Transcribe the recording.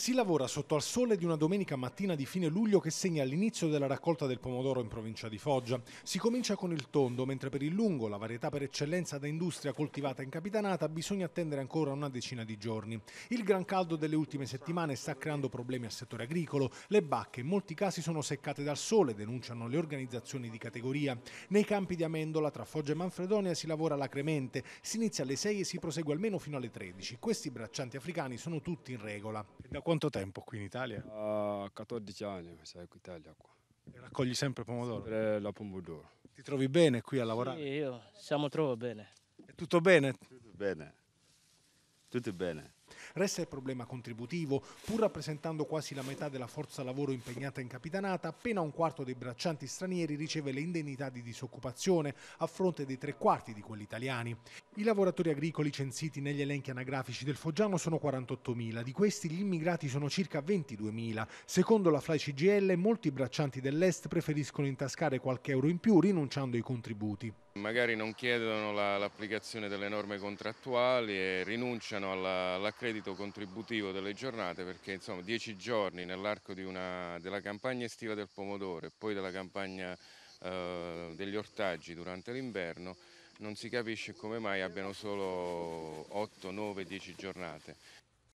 Si lavora sotto al sole di una domenica mattina di fine luglio che segna l'inizio della raccolta del pomodoro in provincia di Foggia. Si comincia con il tondo, mentre per il lungo, la varietà per eccellenza da industria coltivata in Capitanata, bisogna attendere ancora una decina di giorni. Il gran caldo delle ultime settimane sta creando problemi al settore agricolo. Le bacche in molti casi sono seccate dal sole, denunciano le organizzazioni di categoria. Nei campi di Amendola, tra Foggia e Manfredonia, si lavora lacremente. Si inizia alle 6 e si prosegue almeno fino alle 13. Questi braccianti africani sono tutti in regola. Da quanto tempo qui in Italia? A ah, 14 anni sei qui in Italia. Qua. E raccogli sempre pomodoro? Sempre la pomodoro. Ti trovi bene qui a lavorare? Sì, io, siamo trovo bene. È tutto bene? Tutto bene. Tutto bene. Resta il problema contributivo, pur rappresentando quasi la metà della forza lavoro impegnata in capitanata, appena un quarto dei braccianti stranieri riceve le indennità di disoccupazione a fronte dei tre quarti di quelli italiani. I lavoratori agricoli censiti negli elenchi anagrafici del Foggiano sono 48.000, di questi gli immigrati sono circa 22.000. Secondo la Fly CGL molti braccianti dell'Est preferiscono intascare qualche euro in più rinunciando ai contributi. Magari non chiedono l'applicazione delle norme contrattuali e rinunciano all'acquisto credito contributivo delle giornate perché insomma 10 giorni nell'arco della campagna estiva del pomodoro e poi della campagna eh, degli ortaggi durante l'inverno non si capisce come mai abbiano solo 8, 9, 10 giornate.